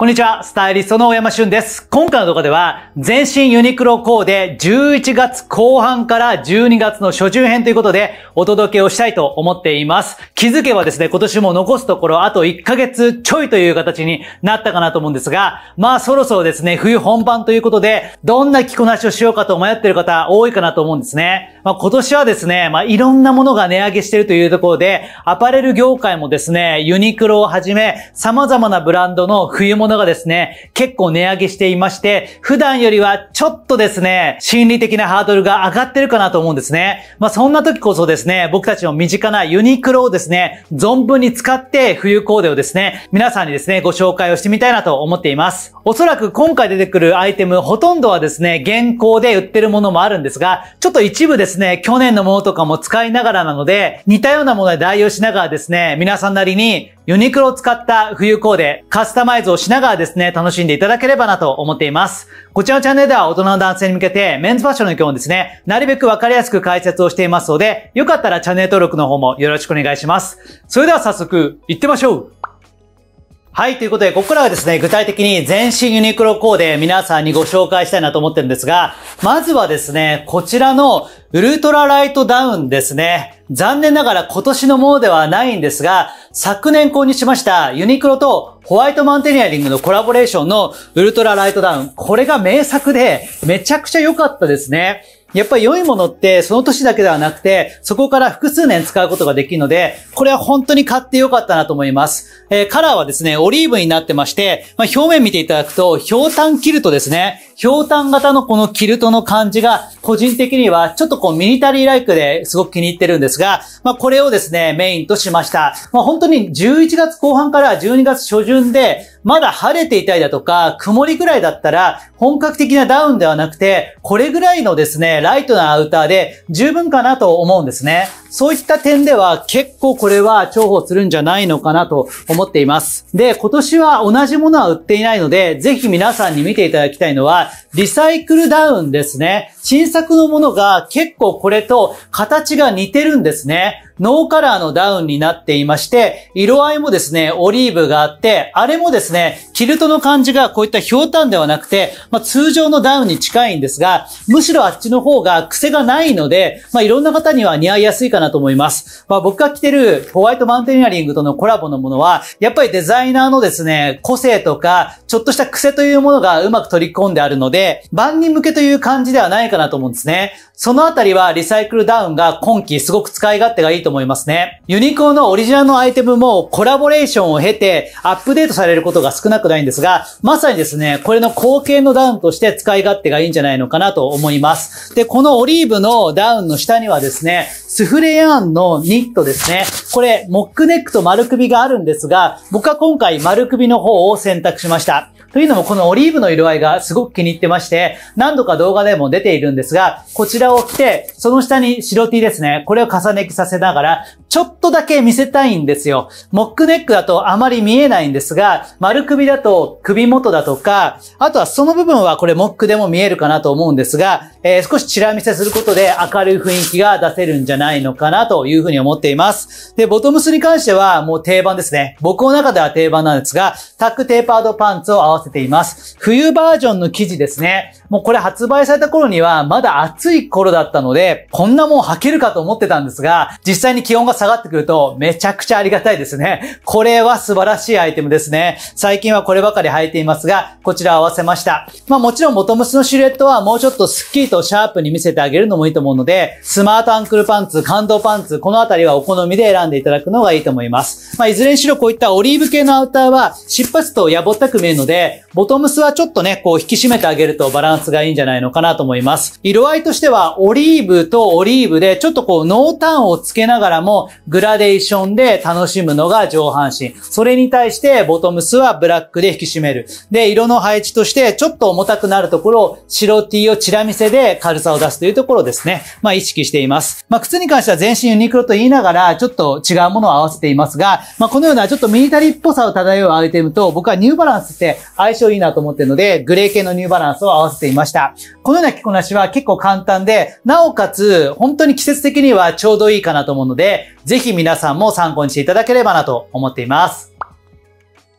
こんにちは、スタイリストの大山俊です。今回の動画では、全身ユニクロコーデ11月後半から12月の初旬編ということでお届けをしたいと思っています。気づけばですね、今年も残すところあと1ヶ月ちょいという形になったかなと思うんですが、まあそろそろですね、冬本番ということで、どんな着こなしをしようかと迷ってる方多いかなと思うんですね。まあ今年はですね、まあいろんなものが値上げしてるというところで、アパレル業界もですね、ユニクロをはじめ、様々なブランドの冬物のがですね、結構値上げしていまして、普段よりはちょっとですね、心理的なハードルが上がってるかなと思うんですね。まあ、そんな時こそですね、僕たちの身近なユニクロをですね、存分に使って冬コーデをですね、皆さんにですね、ご紹介をしてみたいなと思っています。おそらく今回出てくるアイテム、ほとんどはですね、現行で売ってるものもあるんですが、ちょっと一部ですね、去年のものとかも使いながらなので、似たようなもので代用しながらですね、皆さんなりにユニクロを使った冬コーデ、カスタマイズをしながらですね、楽しんでいただければなと思っています。こちらのチャンネルでは大人の男性に向けて、メンズファッションの今日もですね、なるべくわかりやすく解説をしていますので、よかったらチャンネル登録の方もよろしくお願いします。それでは早速、行ってみましょうはい。ということで、ここからはですね、具体的に全身ユニクロコーデ皆さんにご紹介したいなと思ってるんですが、まずはですね、こちらのウルトラライトダウンですね。残念ながら今年のものではないんですが、昨年購入しましたユニクロとホワイトマウンテニアリングのコラボレーションのウルトラライトダウン。これが名作でめちゃくちゃ良かったですね。やっぱり良いものってその年だけではなくて、そこから複数年使うことができるので、これは本当に買って良かったなと思います。えー、カラーはですね、オリーブになってまして、まあ、表面見ていただくと、ひょうたんキルトですね。氷炭型のこのキルトの感じが、個人的にはちょっとこうミリタリーライクですごく気に入ってるんですが、まあこれをですね、メインとしました。まあ本当に11月後半から12月初旬で、まだ晴れていたりだとか、曇りぐらいだったら、本格的なダウンではなくて、これぐらいのですね、ライトなアウターで十分かなと思うんですね。そういった点では結構これは重宝するんじゃないのかなと思っています。で、今年は同じものは売っていないので、ぜひ皆さんに見ていただきたいのは、リサイクルダウンですね。新作のものが結構これと形が似てるんですね。ノーカラーのダウンになっていまして、色合いもですね、オリーブがあって、あれもですね、キルトの感じがこういった氷炭ではなくて、まあ、通常のダウンに近いんですが、むしろあっちの方が癖がないので、まあ、いろんな方には似合いやすいかなと思います。まあ、僕が着てるホワイトマウンテニアリングとのコラボのものは、やっぱりデザイナーのですね、個性とか、ちょっとした癖というものがうまく取り込んであるので、万人向けという感じではないかなと思うんですね。そのあたりはリサイクルダウンが今季すごく使い勝手がいいとと思いますね。ユニコーンのオリジナルのアイテムもコラボレーションを経てアップデートされることが少なくないんですが、まさにですね、これの後継のダウンとして使い勝手がいいんじゃないのかなと思います。で、このオリーブのダウンの下にはですね、スフレヤーンのニットですね。これ、モックネックと丸首があるんですが、僕は今回丸首の方を選択しました。というのもこのオリーブの色合いがすごく気に入ってまして、何度か動画でも出ているんですが、こちらを着て、その下に白 T ですね。これを重ね着させながら、ちょっとだけ見せたいんですよ。モックネックだとあまり見えないんですが、丸首だと首元だとか、あとはその部分はこれモックでも見えるかなと思うんですが、えー、少しチラ見せすることで明るい雰囲気が出せるんじゃないのかなというふうに思っています。で、ボトムスに関してはもう定番ですね。僕の中では定番なんですが、タックテーパードパンツを合わせわせています。冬バージョンの生地ですね。もうこれ発売された頃にはまだ暑い頃だったので、こんなもん履けるかと思ってたんですが、実際に気温が下がってくるとめちゃくちゃありがたいですね。これは素晴らしいアイテムですね。最近はこればかり履いていますが、こちら合わせました。まあもちろんボトムスのシルエットはもうちょっとスッキリとシャープに見せてあげるのもいいと思うので、スマートアンクルパンツ、感動パンツ、このあたりはお好みで選んでいただくのがいいと思います。まあいずれにしろこういったオリーブ系のアウターは、出発とやぼったく見えるので、ボトムスはちょっとね、こう引き締めてあげるとバランススがいいんじゃないのかなと思います。色合いとしてはオリーブとオリーブでちょっとこう濃淡をつけながらもグラデーションで楽しむのが上半身。それに対してボトムスはブラックで引き締める。で、色の配置としてちょっと重たくなるところを白 T をチラ見せで軽さを出すというところですね。まあ意識しています。まあ靴に関しては全身ユニクロと言いながらちょっと違うものを合わせていますが、まあこのようなちょっとミニタリーっぽさを漂うアイテムと僕はニューバランスって相性いいなと思ってるので、グレー系のニューバランスを合わせています。いました。このような着こなしは結構簡単で、なおかつ本当に季節的にはちょうどいいかなと思うので、ぜひ皆さんも参考にしていただければなと思っています。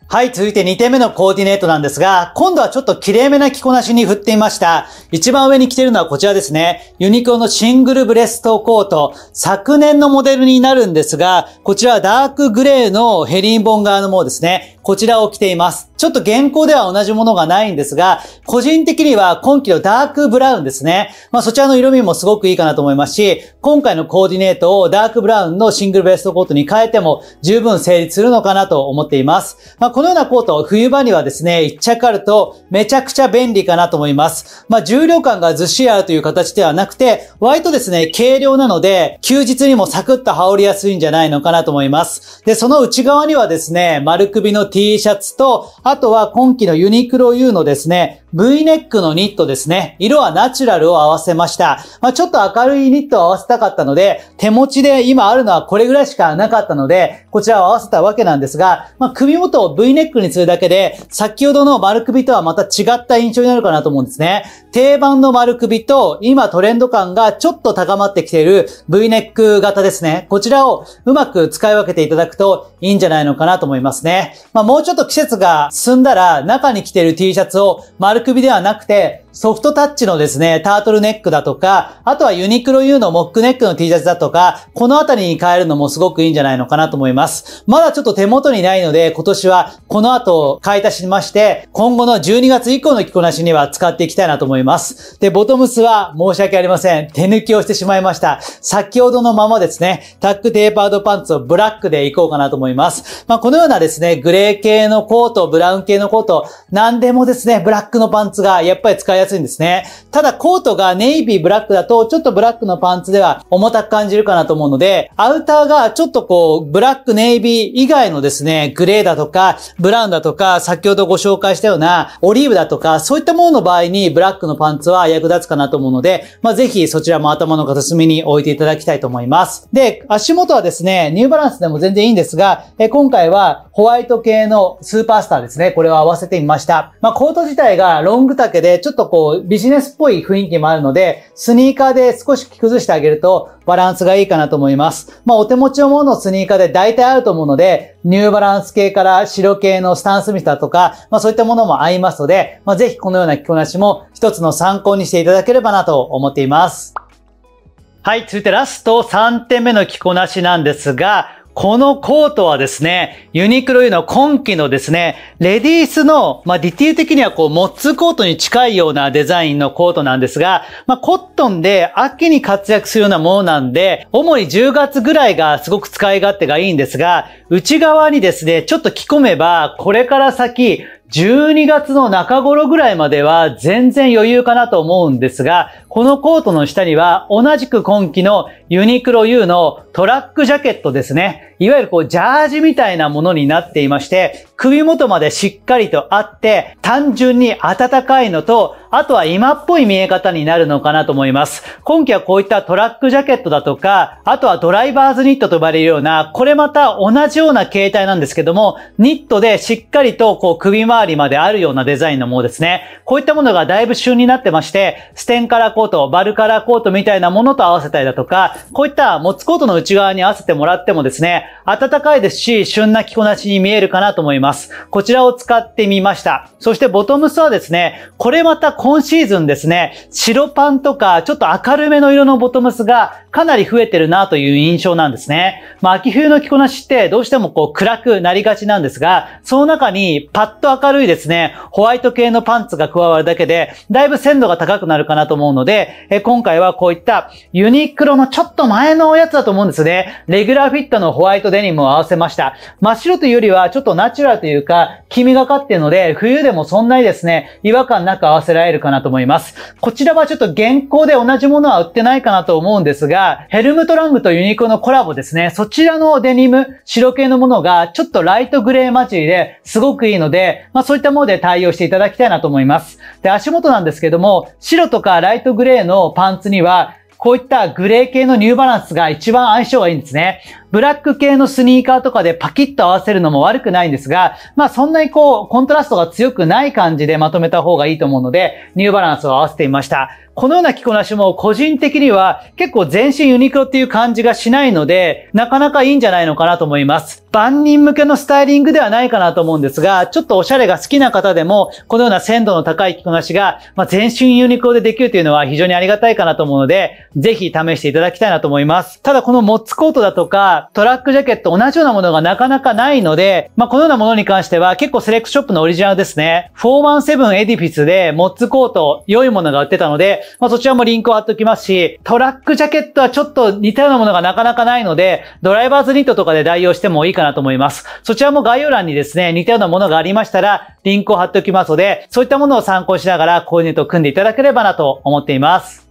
はい、続いて2点目のコーディネートなんですが、今度はちょっと綺麗めな着こなしに振ってみました。一番上に着てるのはこちらですね。ユニクロのシングルブレストコート。昨年のモデルになるんですが、こちらはダークグレーのヘリンボン側のものですね。こちらを着ています。ちょっと現行では同じものがないんですが、個人的には今季のダークブラウンですね。まあそちらの色味もすごくいいかなと思いますし、今回のコーディネートをダークブラウンのシングルベストコートに変えても十分成立するのかなと思っています。まあこのようなコート、冬場にはですね、1着あるとめちゃくちゃ便利かなと思います。まあ重量感がずっしりあるという形ではなくて、割とですね、軽量なので、休日にもサクッと羽織りやすいんじゃないのかなと思います。で、その内側にはですね、丸首の T シャツと、あとは今季のユニクロ U のですね、V ネックのニットですね。色はナチュラルを合わせました。まあ、ちょっと明るいニットを合わせたかったので、手持ちで今あるのはこれぐらいしかなかったので、こちらを合わせたわけなんですが、まあ、首元を V ネックにするだけで、先ほどの丸首とはまた違った印象になるかなと思うんですね。定番の丸首と、今トレンド感がちょっと高まってきている V ネック型ですね。こちらをうまく使い分けていただくといいんじゃないのかなと思いますね。ままあ、もうちょっと季節が進んだら中に着てる T シャツを丸首ではなくてソフトタッチのですね、タートルネックだとか、あとはユニクロ U のモックネックの T シャツだとか、このあたりに変えるのもすごくいいんじゃないのかなと思います。まだちょっと手元にないので、今年はこの後買い足しまして、今後の12月以降の着こなしには使っていきたいなと思います。で、ボトムスは申し訳ありません。手抜きをしてしまいました。先ほどのままですね、タックテーパードパンツをブラックでいこうかなと思います。まあ、このようなですね、グレー系のコート、ブラウン系のコート、何でもですね、ブラックのパンツがやっぱり使いいやすいんですね。ただコートがネイビーブラックだと、ちょっとブラックのパンツでは重たく感じるかなと思うので、アウターがちょっとこう、ブラックネイビー以外のですね、グレーだとか、ブラウンだとか、先ほどご紹介したようなオリーブだとか、そういったものの場合にブラックのパンツは役立つかなと思うので、まあ、ぜひそちらも頭の片隅に置いていただきたいと思います。で、足元はですね、ニューバランスでも全然いいんですが、え今回はホワイト系のスーパースターですね、これを合わせてみました。まあ、コート自体がロング丈で、ちょっとこう、ビジネスっぽい雰囲気もあるので、スニーカーで少し着崩してあげるとバランスがいいかなと思います。まあ、お手持ちのもののスニーカーで大体あると思うので、ニューバランス系から白系のスタンスミスだとか、まあ、そういったものも合いますので、まあ、ぜひこのような着こなしも一つの参考にしていただければなと思っています。はい、続いてラスト3点目の着こなしなんですが、このコートはですね、ユニクロの今季のですね、レディースの、まあ、ディティール的にはこう、モッツコートに近いようなデザインのコートなんですが、まあ、コットンで秋に活躍するようなものなんで、主に10月ぐらいがすごく使い勝手がいいんですが、内側にですね、ちょっと着込めば、これから先、12月の中頃ぐらいまでは全然余裕かなと思うんですが、このコートの下には同じく今季のユニクロ U のトラックジャケットですね。いわゆるこうジャージみたいなものになっていまして、首元までしっかりとあって、単純に暖かいのと、あとは今っぽい見え方になるのかなと思います。今季はこういったトラックジャケットだとか、あとはドライバーズニットと呼ばれるような、これまた同じような形態なんですけども、ニットでしっかりとこう首周りまであるようなデザインのものですね。こういったものがだいぶ旬になってまして、ステンカラーコート、バルカラーコートみたいなものと合わせたりだとか、こういった持つコートの内側に合わせてもらってもですね、暖かいですし、旬な着こなしに見えるかなと思います。ます。こちらを使ってみました。そしてボトムスはですね、これまた今シーズンですね、白パンとかちょっと明るめの色のボトムスがかなり増えてるなという印象なんですね。まあ秋冬の着こなしってどうしてもこう暗くなりがちなんですが、その中にパッと明るいですね、ホワイト系のパンツが加わるだけで、だいぶ鮮度が高くなるかなと思うので、え今回はこういったユニクロのちょっと前のおやつだと思うんですね。レギュラーフィットのホワイトデニムを合わせました。真っ白というよりはちょっとナチュラルというか、黄身がかってるので、冬でもそんなにですね、違和感なく合わせられるかなと思います。こちらはちょっと現行で同じものは売ってないかなと思うんですが、ヘルムトラングとユニクロのコラボですね、そちらのデニム、白系のものがちょっとライトグレー混じりですごくいいので、まあそういったもので対応していただきたいなと思います。で、足元なんですけども、白とかライトグレーのパンツには、こういったグレー系のニューバランスが一番相性がいいんですね。ブラック系のスニーカーとかでパキッと合わせるのも悪くないんですが、まあそんなにこう、コントラストが強くない感じでまとめた方がいいと思うので、ニューバランスを合わせてみました。このような着こなしも個人的には結構全身ユニクロっていう感じがしないので、なかなかいいんじゃないのかなと思います。万人向けのスタイリングではないかなと思うんですが、ちょっとおしゃれが好きな方でも、このような鮮度の高い着こなしが、まあ、全身ユニクロでできるというのは非常にありがたいかなと思うので、ぜひ試していただきたいなと思います。ただこのモッツコートだとか、トラックジャケット同じようなものがなかなかないので、まあ、このようなものに関しては結構セレクトショップのオリジナルですね。417エディフィスでモッツコート良いものが売ってたので、まあ、そちらもリンクを貼っておきますし、トラックジャケットはちょっと似たようなものがなかなかないので、ドライバーズニットとかで代用してもいいかなと思います。そちらも概要欄にですね、似たようなものがありましたら、リンクを貼っておきますので、そういったものを参考しながら購入と組んでいただければなと思っています。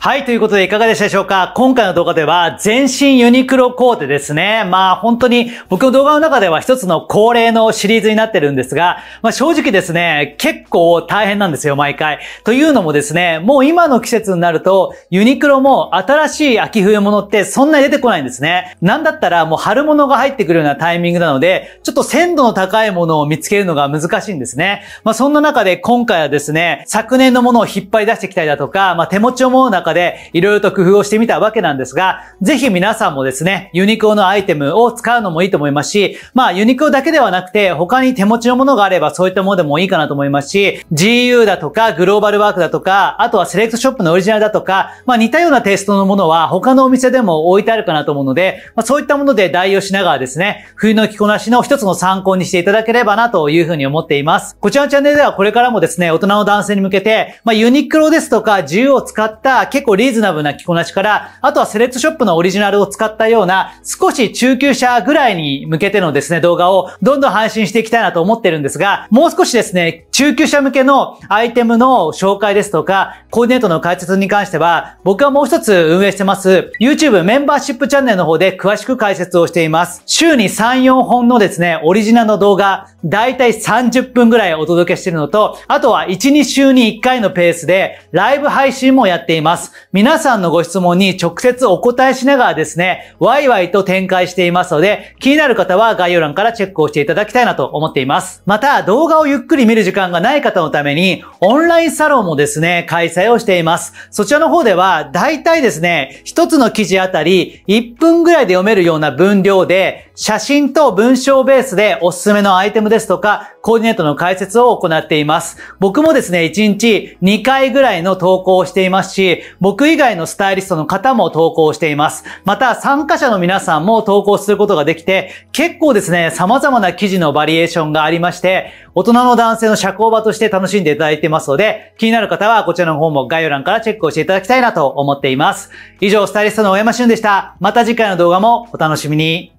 はい、ということでいかがでしたでしょうか今回の動画では全身ユニクロコーデですね。まあ本当に僕の動画の中では一つの恒例のシリーズになってるんですが、まあ正直ですね、結構大変なんですよ、毎回。というのもですね、もう今の季節になるとユニクロも新しい秋冬物ってそんなに出てこないんですね。なんだったらもう春物が入ってくるようなタイミングなので、ちょっと鮮度の高いものを見つけるのが難しいんですね。まあそんな中で今回はですね、昨年のものを引っ張り出してきたりだとか、まあ手持ちをもの中中でいろいろと工夫をしてみたわけなんですが、ぜひ皆さんもですね、ユニクロのアイテムを使うのもいいと思いますし、まあユニクロだけではなくて他に手持ちのものがあればそういったものでもいいかなと思いますし、GU だとかグローバルワークだとか、あとはセレクトショップのオリジナルだとか、まあ似たようなテストのものは他のお店でも置いてあるかなと思うので、まあそういったもので代用しながらですね、冬の着こなしの一つの参考にしていただければなというふうに思っています。こちらのチャンネルではこれからもですね、大人の男性に向けて、まあユニクロですとか GU を使った結構リーズナブルな着こなしから、あとはセレクトショップのオリジナルを使ったような、少し中級者ぐらいに向けてのですね、動画をどんどん配信していきたいなと思ってるんですが、もう少しですね、中級者向けのアイテムの紹介ですとか、コーディネートの解説に関しては、僕はもう一つ運営してます、YouTube メンバーシップチャンネルの方で詳しく解説をしています。週に3、4本のですね、オリジナルの動画、だいたい30分ぐらいお届けしてるのと、あとは1、2週に1回のペースで、ライブ配信もやっています。。皆さんのご質問に直接お答えしながらですね、ワイワイと展開していますので、気になる方は概要欄からチェックをしていただきたいなと思っています。また、動画をゆっくり見る時間がない方のために、オンラインサロンもですね、開催をしています。そちらの方では、大体ですね、一つの記事あたり、1分ぐらいで読めるような分量で、写真と文章ベースでおすすめのアイテムですとか、コーディネートの解説を行っています。僕もですね、1日2回ぐらいの投稿をしていますし、僕以外のスタイリストの方も投稿しています。また、参加者の皆さんも投稿することができて、結構ですね、様々な記事のバリエーションがありまして、大人の男性の社交場として楽しんでいただいてますので、気になる方はこちらの方も概要欄からチェックをしていただきたいなと思っています。以上、スタイリストの大山俊でした。また次回の動画もお楽しみに。